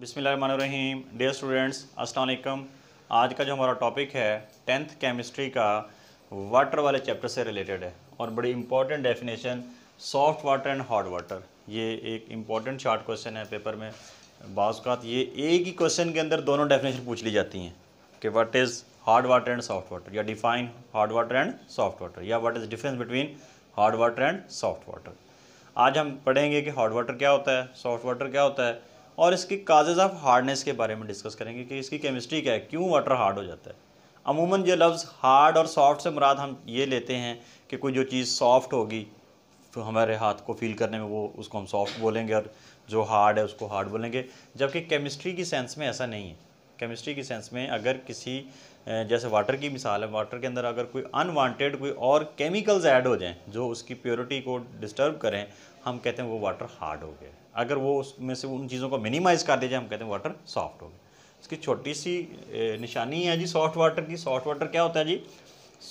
बिसमीम dear students असलकम आज का जो हमारा टॉपिक है टेंथ केमिस्ट्री का वाटर वाले चैप्टर से रिलेटेड है और बड़ी important definition soft water and hot water ये एक इम्पॉर्टेंट शार्ट क्वेश्चन है पेपर में बाज़ात ये एक ही क्वेश्चन के अंदर दोनों डेफिनेशन पूछ ली जाती हैं कि what is hard water and soft water या define hard water and soft water या what is difference between hard water and soft water आज हम पढ़ेंगे कि हार्ड वाटर क्या होता है सॉफ्ट वाटर क्या होता है और इसके काजेज ऑफ हार्डनेस के बारे में डिस्कस करेंगे कि इसकी केमिस्ट्री क्या है क्यों वाटर हार्ड हो जाता है अमूमन ये लफ्ज़ हार्ड और सॉफ्ट से मुराद हम ये लेते हैं कि कोई जो चीज़ सॉफ्ट होगी तो हमारे हाथ को फील करने में वो उसको हम सॉफ्ट बोलेंगे और जो हार्ड है उसको हार्ड बोलेंगे जबकि केमिस्ट्री की सेंस में ऐसा नहीं है केमिस्ट्री की सेंस में अगर किसी जैसे वाटर की मिसाल है वाटर के अंदर अगर कोई अनवांटेड कोई और केमिकल्स ऐड हो जाएं जो उसकी प्योरिटी को डिस्टर्ब करें हम कहते हैं वो वाटर हार्ड हो गया अगर वो उसमें से उन चीज़ों को मिनिमाइज़ कर दिया जाए हम कहते हैं वाटर सॉफ्ट हो गया इसकी छोटी सी निशानी है जी सॉफ्ट वाटर की सॉफ्ट वाटर क्या होता है जी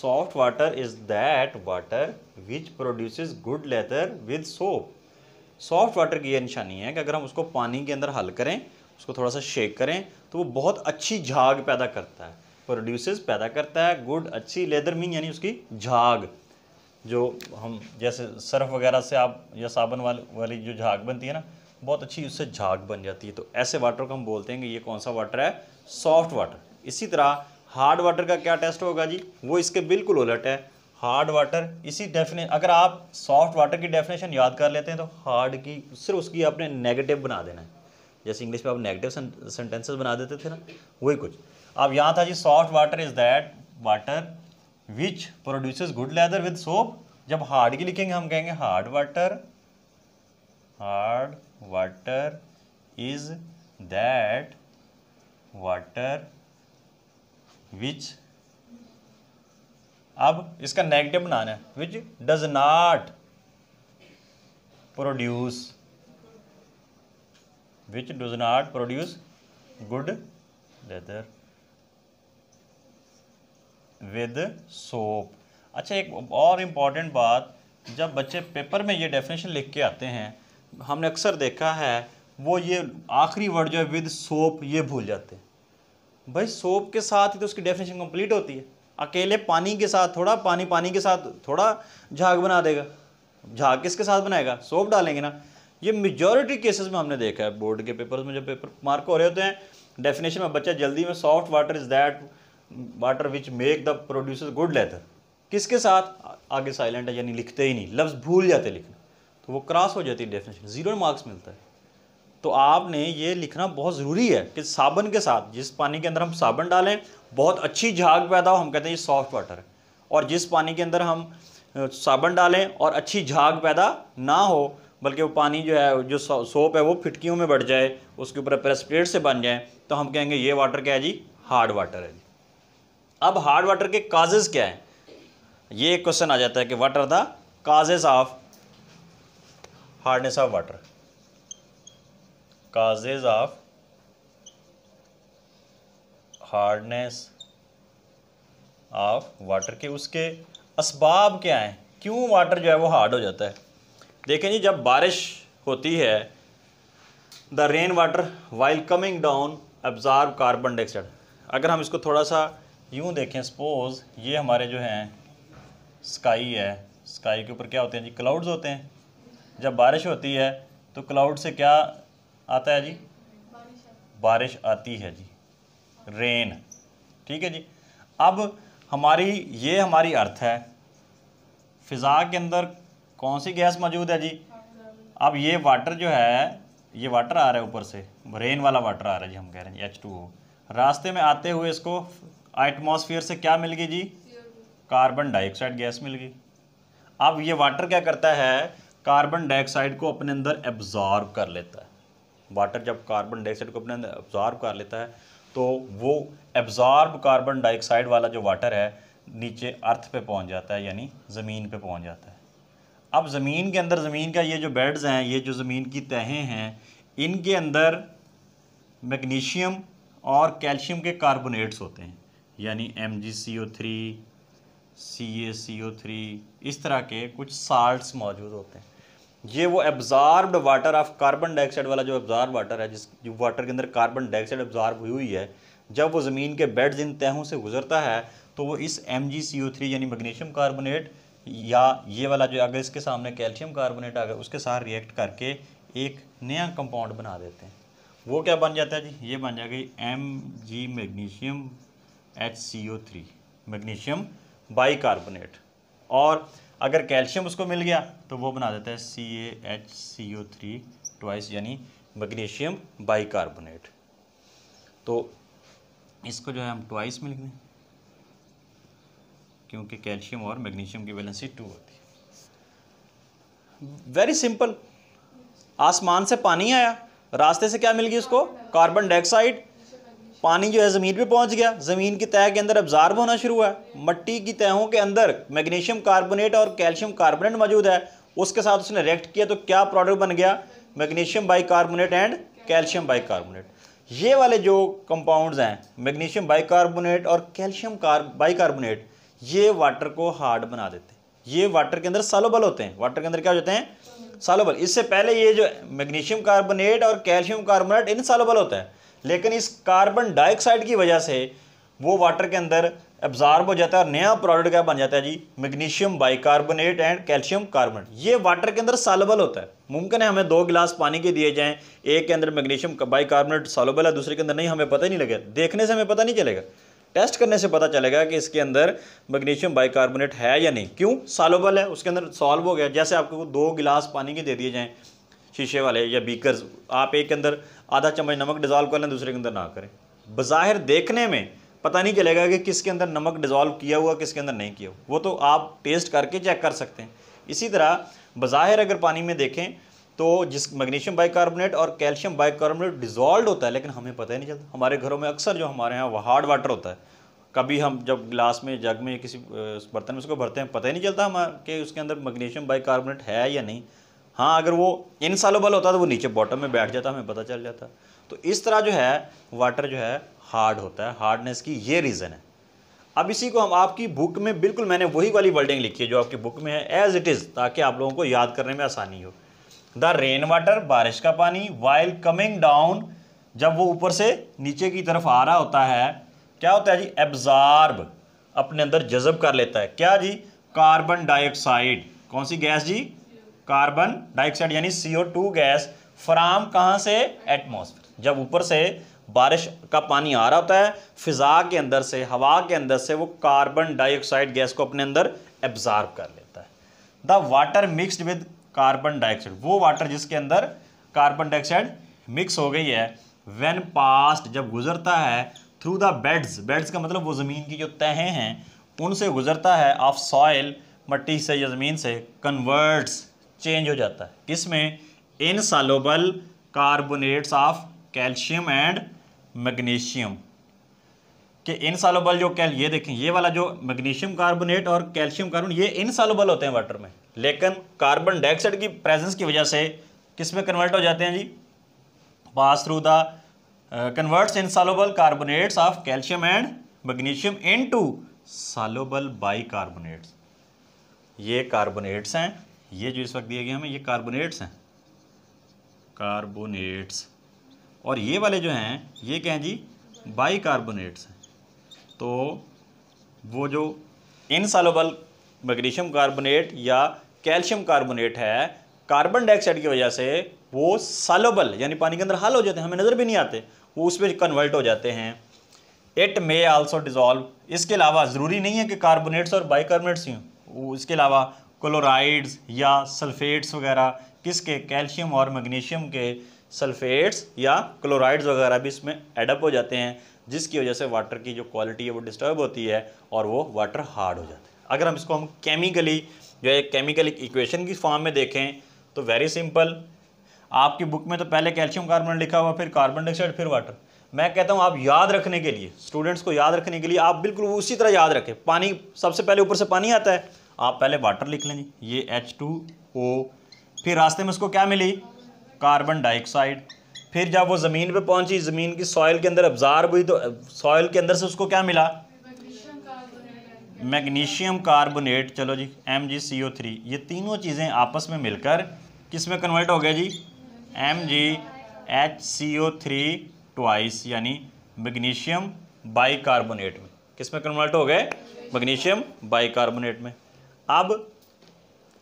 soft water is that water which produce good lather with soap soft water की यह निशानी है कि अगर हम उसको पानी के अंदर हल करें उसको थोड़ा सा शेक करें तो वो बहुत अच्छी झाग पैदा करता है प्रोड्यूसेस पैदा करता है गुड अच्छी लेदर मीन यानी उसकी झाग जो हम जैसे सर्फ वगैरह से आप या साबन वाल वाली जो झाग बनती है ना बहुत अच्छी उससे झाग बन जाती है तो ऐसे वाटर को हम बोलते हैं कि ये कौन सा वाटर है सॉफ्ट वाटर इसी तरह हार्ड वाटर का क्या टेस्ट होगा जी वो इसके बिल्कुल उलट है हार्ड वाटर इसी डेफिने अगर आप सॉफ्ट वाटर की डेफिनेशन याद कर लेते हैं तो हार्ड की सिर्फ उसकी आपने नेगेटिव बना देना है जैसे इंग्लिश में आप नेगेटिव सेंटेंसेस बना देते थे ना वही कुछ अब यहाँ था जी soft water is that water which produces good lather with soap जब हार्ड की लिखेंगे हम कहेंगे hard water hard water is that water which अब इसका नेगेटिव बनाना है which does not produce which does not produce good lather with soap अच्छा एक और इम्पॉर्टेंट बात जब बच्चे पेपर में ये डेफिनेशन लिख के आते हैं हमने अक्सर देखा है वो ये आखिरी वर्ड जो है विद सोप ये भूल जाते हैं भाई सोप के साथ ही तो उसकी डेफिनेशन कंप्लीट होती है अकेले पानी के साथ थोड़ा पानी पानी के साथ थोड़ा झाग बना देगा झाग किसके साथ बनाएगा सोप डालेंगे ना ये मेजोरिटी केसेस में हमने देखा है बोर्ड के पेपर्स में जब पेपर मार्क हो रहे होते हैं डेफिनेशन में बच्चा जल्दी में soft water is that water which make the produce good lather किसके साथ आगे साइलेंट है यानी लिखते ही नहीं लफ्ज़ भूल जाते लिखना तो वो क्रॉस हो जाती है डेफिनेशन ज़ीरो मार्क्स मिलता है तो आपने ये लिखना बहुत ज़रूरी है कि साबुन के साथ जिस पानी के अंदर हम साबन डालें बहुत अच्छी झाग पैदा हो हम कहते हैं ये सॉफ्ट वाटर है और जिस पानी के अंदर हम साबन डालें और अच्छी झाग पैदा ना हो बल्कि वो पानी जो है जो सोप है वो फिटकियों में बढ़ जाए उसके ऊपर प्रेस प्लेट से बन जाए तो हम कहेंगे ये वाटर क्या है जी हार्ड वाटर है जी अब हार्ड वाटर के काजेज़ क्या है ये एक क्वेश्चन आ जाता है कि what are the causes of hardness of water causes of hardness of water के उसके इसबाब क्या हैं क्यों वाटर जो है वो हार्ड हो जाता है देखें जी जब बारिश होती है the rain water while coming down absorb carbon dioxide अगर हम इसको थोड़ा सा यूँ देखें सपोज़ ये हमारे जो हैं स्काई है स्काई के ऊपर क्या होते हैं जी क्लाउड्स होते हैं जब बारिश होती है तो क्लाउड से क्या आता है जी बारिश आती है जी रेन ठीक है जी अब हमारी ये हमारी अर्थ है फ़िज़ा के अंदर कौन सी गैस मौजूद है जी अब ये वाटर जो है ये वाटर आ रहा है ऊपर से रेन वाला वाटर आ रहा है जी हम कह रहे हैं एच टू ओ रास्ते में आते हुए इसको एटमॉस्फेयर से क्या मिल गई जी कार्बन डाइऑक्साइड गैस मिल गई अब ये वाटर क्या करता है कार्बन डाइऑक्साइड को अपने अंदर एब्जॉर्ब कर लेता है वाटर जब कार्बन डाइऑक्साइड को अपने अंदर एब्जॉर्ब कर लेता है तो वो एब्जॉर्ब कार्बन डाइऑक्साइड वाला जो वाटर है नीचे अर्थ पे पहुंच जाता है यानी ज़मीन पे पहुंच जाता है अब ज़मीन के अंदर ज़मीन का ये जो बेड्स हैं ये जो ज़मीन की तहें हैं इनके अंदर मैग्नीशियम और कैल्शियम के कार्बोनेट्स होते हैं यानी M G C O three C A C O three इस तरह के कुछ साल्ट्स मौजूद होते हैं ये वो absorbed water of carbon dioxide वाला जो एब्जॉर्ब वाटर है जिस जो वाटर के अंदर कार्बन डाइऑक्साइड एब्जॉर्ब हुई हुई है जब वो ज़मीन के बेड्स इन तहों से गुजरता है तो वो इस M G C O three यानी मैग्नीशियम कार्बोनेट या ये वाला जो अगर इसके सामने कैल्शियम कार्बोनेट गया उसके साथ रिएक्ट करके एक नया कंपाउंड बना देते हैं वो क्या बन जाता है जी ये बन जाएगी M G magnesium H C O three magnesium carbonate और अगर कैल्शियम उसको मिल गया तो वो बना देता है C A H C O three twice यानी मैग्नीशियम कार्बोनेट तो इसको जो है हम ट्वाइस में लिख क्योंकि कैल्शियम और मैग्नीशियम की वैलेंसी टू होती है वेरी सिंपल आसमान से पानी आया रास्ते से क्या मिल गई उसको कार्बन डाइऑक्साइड पानी जो है ज़मीन पे पहुंच गया ज़मीन की तह के अंदर अब्जार्ब होना शुरू हुआ मट्टी की तहों के अंदर मैग्नीशियम कार्बोनेट और कैल्शियम कार्बोनेट मौजूद है उसके साथ उसने रिएक्ट किया तो क्या प्रोडक्ट बन गया magnesium carbonate and calcium carbonate ये वाले जो कंपाउंड्स हैं मैग्नीशियम कार्बोनेट और कैल्शियम कार कार्बोनेट ये वाटर को हार्ड बना देते हैं ये वाटर के अंदर सालोबल होते हैं वाटर के अंदर क्या होते हैं सालोबल इससे पहले ये जो मैग्नीशियम कार्बोनेट और कैल्शियम कार्बोनेट इन सालोबल होता है लेकिन इस कार्बन डाइऑक्साइड की वजह से वो वाटर के अंदर एब्जॉर्ब हो जाता है और नया प्रोडक्ट क्या बन जाता है जी magnesium bicarbonate and calcium carbonate ये वाटर के अंदर सालोबल होता है मुमकिन है हमें दो गिलास पानी के दिए जाएं एक के अंदर मैग्नीशियम बाइकार्बोनेट सालोबल है दूसरे के अंदर नहीं हमें पता ही नहीं लगेगा देखने से हमें पता नहीं चलेगा टेस्ट करने से पता चलेगा कि इसके अंदर मैग्नीशियम बाइकार्बोनेट है या नहीं क्यों सालोबल है उसके अंदर सॉल्व हो गया जैसे आपको दो गिलास पानी के दे दिए जाएँ शीशे वाले या बीकर आप एक के अंदर आधा चम्मच नमक डिज़ोल्व कर लें दूसरे के अंदर ना करें बाहर देखने में पता नहीं चलेगा कि किसके अंदर नमक डिजॉल्व किया हुआ किसके अंदर नहीं किया हुआ वो तो आप टेस्ट करके चेक कर सकते हैं इसी तरह बाहर अगर पानी में देखें तो जिस मैग्नीशियम बाइकार्बोनेट और कैल्शियम बाइकार्बोनेट डिजॉल्व होता है लेकिन हमें पता ही नहीं चलता हमारे घरों में अक्सर जो हमारे यहाँ हार्ड वाटर होता है कभी हम जब गिलास में जग में किसी बर्तन में उसको भरते हैं पता ही नहीं चलता हमारे कि उसके अंदर मैग्नीशियम बाइकार्बोनेट है या नहीं हाँ अगर वो इन सालों वाला होता तो वो नीचे बॉटम में बैठ जाता हमें पता चल जाता तो इस तरह जो है वाटर जो है हार्ड होता है हार्डनेस की ये रीज़न है अब इसी को हम आपकी बुक में बिल्कुल मैंने वही वाली वर्डिंग लिखी है जो आपकी बुक में है एज इट इज़ ताकि आप लोगों को याद करने में आसानी हो द रेन वाटर बारिश का पानी वाइल कमिंग डाउन जब वो ऊपर से नीचे की तरफ आ रहा होता है क्या होता है जी एब्जार्ब अपने अंदर जजब कर लेता है क्या जी कार्बन डाइऑक्साइड कौन सी गैस जी कार्बन डाइऑक्साइड यानी CO2 गैस फ्राम कहाँ से एटमोसफेयर जब ऊपर से बारिश का पानी आ रहा होता है फिजा के अंदर से हवा के अंदर से वो कार्बन डाइऑक्साइड गैस को अपने अंदर एब्जार्ब कर लेता है the water mixed with carbon dioxide वो वाटर जिसके अंदर कार्बन डाइऑक्साइड मिक्स हो गई है वेन पास्ट जब गुजरता है थ्रू द बेड्स बेड्स का मतलब वो ज़मीन की जो तहें हैं उनसे गुजरता है ऑफ सॉयल मट्टी से या ज़मीन से कन्वर्ट्स चेंज हो जाता है किसमें soluble carbonates of calcium and magnesium insoluble जो कैल ये देखें ये वाला जो मैग्नीशियम कार्बोनेट और कैल्शियम कार्बन ये इन सालोबल होते हैं वाटर में लेकिन कार्बन डाइऑक्साइड की प्रेजेंस की वजह से किस में कन्वर्ट हो जाते हैं जी pass through the converts insoluble carbonates of calcium and magnesium into soluble bicarbonates ये कार्बोनेट्स हैं ये जो इस वक्त दिए गए हमें ये कार्बोनेट्स हैं कार्बोनेट्स और ये वाले जो हैं ये क्या हैं जी बाई कार्बोनेट्स हैं तो वो जो सालोबल मैग्नीशियम कार्बोनेट या कैल्शियम कार्बोनेट है कार्बन डाइऑक्साइड की वजह से वो सालोबल यानी पानी के अंदर हल हो जाते हैं हमें नज़र भी नहीं आते वो उसमें कन्वर्ट हो जाते हैं इट मे आल्सो डिज़ोल्व इसके अलावा ज़रूरी नहीं है कि कार्बोनेट्स और बाई कार्बोनेट्स ही हों इसके अलावा क्लोराइड्स या सल्फेट्स वगैरह किसके कैल्शियम और मैग्नीशियम के सल्फेट्स या क्लोराइड्स वगैरह भी इसमें एडअप हो जाते हैं जिसकी वजह से वाटर की जो क्वालिटी है वो डिस्टर्ब होती है और वो वाटर हार्ड हो जाता है अगर हम इसको हम केमिकली जो है केमिकल इक्वेशन की फॉर्म में देखें तो वेरी सिंपल आपकी बुक में तो पहले कैल्शियम कार्बन लिखा हुआ फिर कार्बन डाइऑक्साइड फिर वाटर मैं कहता हूँ आप याद रखने के लिए स्टूडेंट्स को याद रखने के लिए आप बिल्कुल उसी तरह याद रखें पानी सबसे पहले ऊपर से पानी आता है आप पहले वाटर लिख लें ये एच टू ओ फिर रास्ते में उसको क्या मिली कार्बन डाइऑक्साइड फिर जब वो ज़मीन पे पहुंची ज़मीन की सॉइल के अंदर अब्जार्ब हुई तो सॉइल के अंदर से उसको क्या मिला मैग्नीशियम कार्बोनेट चलो जी M G C O three ये तीनों चीज़ें आपस में मिलकर किस में कन्वर्ट हो गया जी M G H C O three twice यानी मैग्नीशियम बाई कार्बोनेट में किस में कन्वर्ट हो गए मैग्नीशियम बाई कार्बोनेट में अब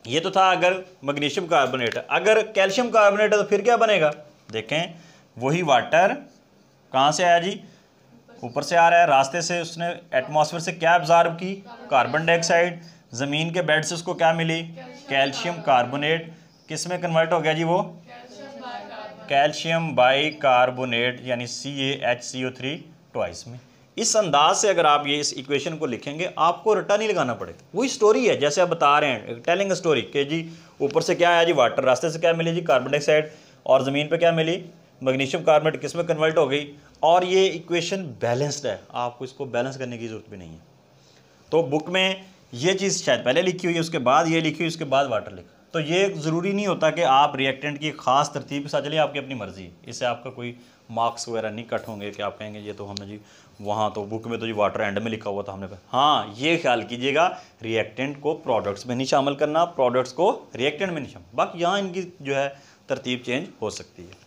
ये तो था अगर मैग्नीशियम कार्बोनेट अगर कैल्शियम कार्बोनेट है तो फिर क्या बनेगा देखें वही वाटर कहाँ से आया जी ऊपर से आ रहा है रास्ते से उसने एटमॉस्फेयर से क्या ऑब्जार्व की कार्बन डाइऑक्साइड ज़मीन के बेड से उसको क्या मिली कैल्शियम कार्बोनेट किस में कन्वर्ट हो गया जी वो कैल्शियम बाई कार्बोनेट यानी C A H C O three twice में इस अंदाज से अगर आप ये इस इक्वेशन को लिखेंगे आपको रट्टा नहीं लगाना पड़ेगा वही स्टोरी है जैसे आप बता रहे हैं टेलिंग स्टोरी कि जी ऊपर से क्या आया जी वाटर रास्ते से क्या मिली जी कार्बन डाइऑक्साइड और ज़मीन पर क्या मिली मैग्नीशियम कार्बोनेट किस में कन्वर्ट हो गई और ये इक्वेशन बैलेंस्ड है आपको इसको बैलेंस करने की ज़रूरत भी नहीं है तो बुक में ये चीज़ शायद पहले लिखी हुई है उसके बाद ये लिखी हुई उसके बाद वाटर लिखा तो ये ज़रूरी नहीं होता कि आप रिएक्टेंट की ख़ास तरतीब के साथ चलिए आपकी अपनी मर्ज़ी इससे आपका कोई मार्क्स वगैरह नहीं कट होंगे कि आप कहेंगे ये तो हमने जी वहाँ तो बुक में तो जी वाटर एंड में लिखा हुआ था हमने हाँ ये ख्याल कीजिएगा रिएक्टेंट को प्रोडक्ट्स में नहीं शामिल करना प्रोडक्ट्स को रिएक्टेंट में नहीं शामिल बाकी यहाँ इनकी जो है तरतीब चेंज हो सकती है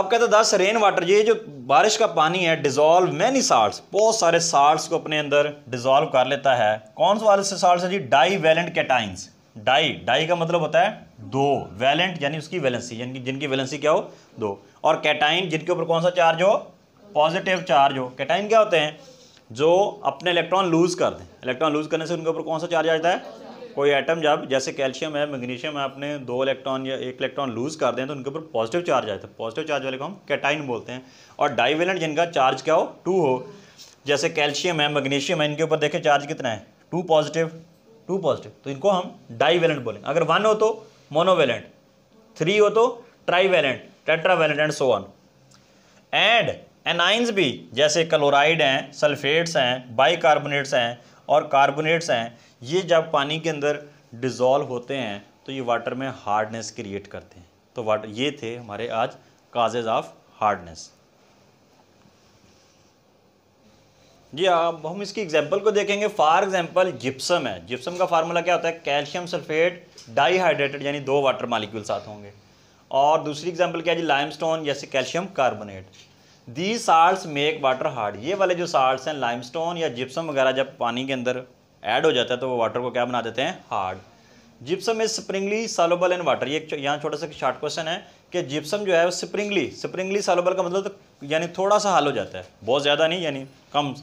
अब कहते दस रेन वाटर ये जो बारिश का पानी है डिजोल्व मैनी साल्ट बहुत सारे साल्ट को अपने अंदर डिजोल्व कर लेता है कौन से वाले से साल्ट है जी divalent cations di di का मतलब होता है दो वैलेंट यानी उसकी वैलेंसी यानी जिनकी वैलेंसी क्या हो दो और कैटाइन जिनके ऊपर कौन सा चार्ज हो पॉजिटिव चार्ज हो कैटाइन क्या होते हैं जो अपने इलेक्ट्रॉन लूज़ कर दें इलेक्ट्रॉन लूज़ करने से उनके ऊपर कौन सा चार्ज आ जाता है कोई आइटम जब जैसे कैल्शियम है मैग्नीशियम है अपने दो इलेक्ट्रॉन या एक इलेक्ट्रॉन लूज़ कर दें तो उनके ऊपर पॉजिटिव चार्ज आ जाता है पॉजिटिव चार्ज वाले को हम कैटाइन बोलते हैं और डाइवेलेंट जिनका चार्ज क्या हो टू हो जैसे कैल्शियम है मैग्नीशियम है इनके ऊपर देखें चार्ज कितना है टू पॉजिटिव टू पॉजिटिव तो इनको हम डाईवेलेंट बोलेंगे अगर वन हो तो मोनोवेलेंट थ्री हो तो trivalent tetravalent and so on and anions भी जैसे क्लोराइड हैं सल्फेट्स हैं बाइकार्बोनेट्स हैं और कार्बोनेट्स हैं ये जब पानी के अंदर डिज़ोल्व होते हैं तो ये वाटर में हार्डनेस क्रिएट करते हैं तो वाटर ये थे हमारे आज काजेज ऑफ हार्डनेस जी अब हम इसकी एग्जांपल को देखेंगे फॉर एग्जांपल जिप्सम है जिप्सम का फार्मूला क्या होता है कैल्शियम सल्फेट डाईहाइड्रेटेड यानी दो वाटर मालिक्यूल साथ होंगे और दूसरी एग्जांपल क्या है जी लाइमस्टोन जैसे calcium carbonate the salt make water hard ये वाले जो साल्ट हैं लाइमस्टोन या जिप्सम वगैरह जब पानी के अंदर ऐड हो जाता है तो वो वाटर को क्या बना देते हैं hard gypsum is sparingly soluble in water ये यहाँ छोटा सा शार्ट क्वेश्चन है कि जिप्सम जो है वो स्प्रिंगली स्प्रिंगली सालोबल का मतलब तो यानी थोड़ा सा हाल हो जाता है बहुत ज़्यादा नहीं यानी कम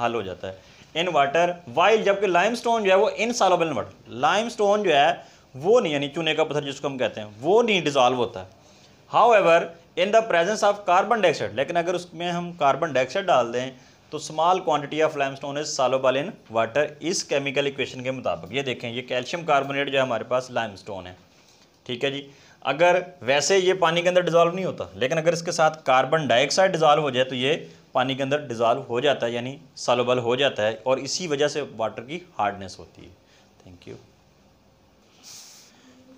हल हो जाता है इन वाटर वाइल जबकि लाइम स्टोन जो है वो insoluble water limestone जो है वो नहीं यानी चूने का पत्थर जिसको हम कहते हैं वो नहीं डिजॉल्व होता है however in the presence of carbon dioxide लेकिन अगर उसमें हम कार्बन डाइऑक्साइड डाल दें तो small quantity of limestone is soluble in water इस केमिकल इक्वेशन के मुताबिक ये देखें ये कैल्शियम कार्बोनेट जो है हमारे पास लाइम स्टोन है ठीक है जी अगर वैसे ये पानी के अंदर डिजॉल्व नहीं होता लेकिन अगर इसके साथ कार्बन डाइऑक्साइड डिजॉल्व हो जाए तो ये पानी के अंदर डिज़ाल्व हो जाता है यानी सालोबल हो जाता है और इसी वजह से वाटर की हार्डनेस होती है थैंक यू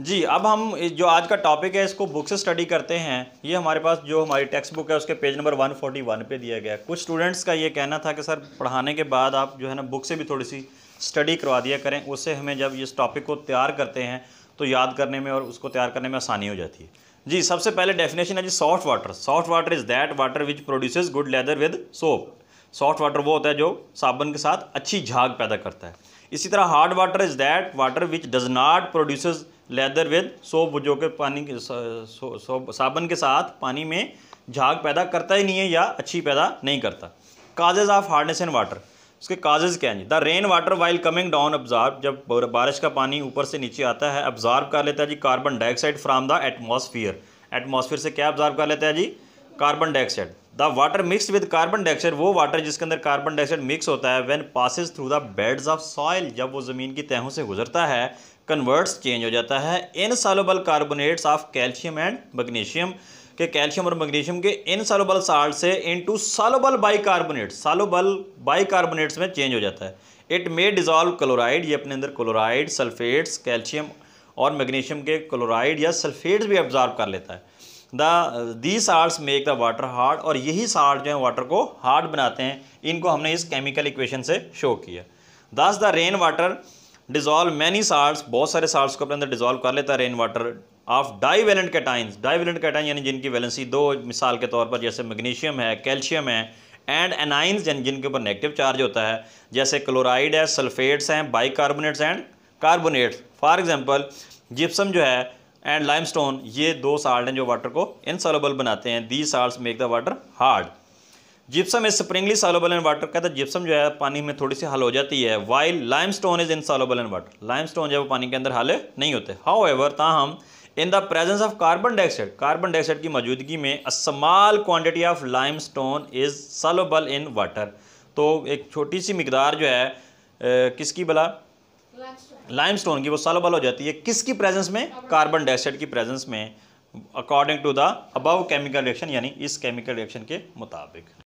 जी अब हम जो आज का टॉपिक है इसको बुक से स्टडी करते हैं ये हमारे पास जो हमारी टेक्स्ट बुक है उसके पेज नंबर 141 पे दिया गया है कुछ स्टूडेंट्स का ये कहना था कि सर पढ़ाने के बाद आप जो है ना बुक से भी थोड़ी सी स्टडी करवा दिया करें उससे हमें जब इस टॉपिक को तैयार करते हैं तो याद करने में और उसको तैयार करने में आसानी हो जाती है जी सबसे पहले डेफिनेशन है जी soft water soft water is that water which produces good lather with soap soft water वो होता है जो साबुन के साथ अच्छी झाग पैदा करता है इसी तरह hard water is that water which does not produces lather with soap जो कि पानी के साबुन के साथ पानी में झाग पैदा करता ही नहीं है या अच्छी पैदा नहीं करता causes of hardness in water उसके काजेज़ क्या हैं the rain water while coming down absorb जब बारिश का पानी ऊपर से नीचे आता है ऑब्जॉर्ब कर लेता है जी carbon dioxide from the atmosphere atmosphere से क्या ऑब्जॉर्ब कर लेता है जी carbon dioxide the water mix with carbon dioxide वो वाटर जिसके अंदर कार्बन डाइऑक्साइड मिक्स होता है when passes through the beds of soil जब वो ज़मीन की तहों से गुजरता है कन्वर्ट्स चेंज हो जाता है insoluble carbonates of calcium and magnesium कि कैल्शियम और मैग्नीशियम के इन सालोबल साल्ट से into soluble bicarbonate soluble bicarbonates में चेंज हो जाता है इट मे डिजॉल्व क्लोराइड ये अपने अंदर क्लोराइड सल्फेट्स कैल्शियम और मैग्नीशियम के क्लोराइड या सल्फेट्स भी ऑब्जॉर्व कर लेता है the the salt make the water hard और यही साल्ट जो है वाटर को हार्ड बनाते हैं इनको हमने इस केमिकल इक्वेशन से शो किया thus the rain water dissolve many salt बहुत सारे साल्ट को अपने अंदर डिजॉल्व कर लेता है rain water of divalent cations divalent cation यानी जिनकी वैलेंसी दो मिसाल के तौर पर जैसे मैग्नीशियम है कैल्शियम है एंड एनाइंस यानी जिनके ऊपर नेगेटिव चार्ज होता है जैसे क्लोराइड है सल्फेट्स हैं carbonates and carbonates for example gypsum जो है एंड लाइमस्टोन ये दो साल्ट हैं जो वाटर को इनसॉलेबल बनाते हैं the salt make the water hard gypsum is sparingly soluble in water कहता है जिप्सम जो है पानी में थोड़ी सी हल हो जाती है while limestone is insoluble in water limestone जो है पानी के अंदर हल नहीं होते हाउ एवर ताहम in the presence of carbon dioxide carbon dioxide की मौजूदगी में a small quantity of limestone is soluble in water तो एक छोटी सी मकदार जो है ए, किसकी भला लाइम स्टोन की वो सलोबल हो जाती है किसकी प्रेजेंस में कार्बन डाइऑक्साइड की प्रेजेंस में according to the above chemical reaction यानी इस केमिकल रिएक्शन के मुताबिक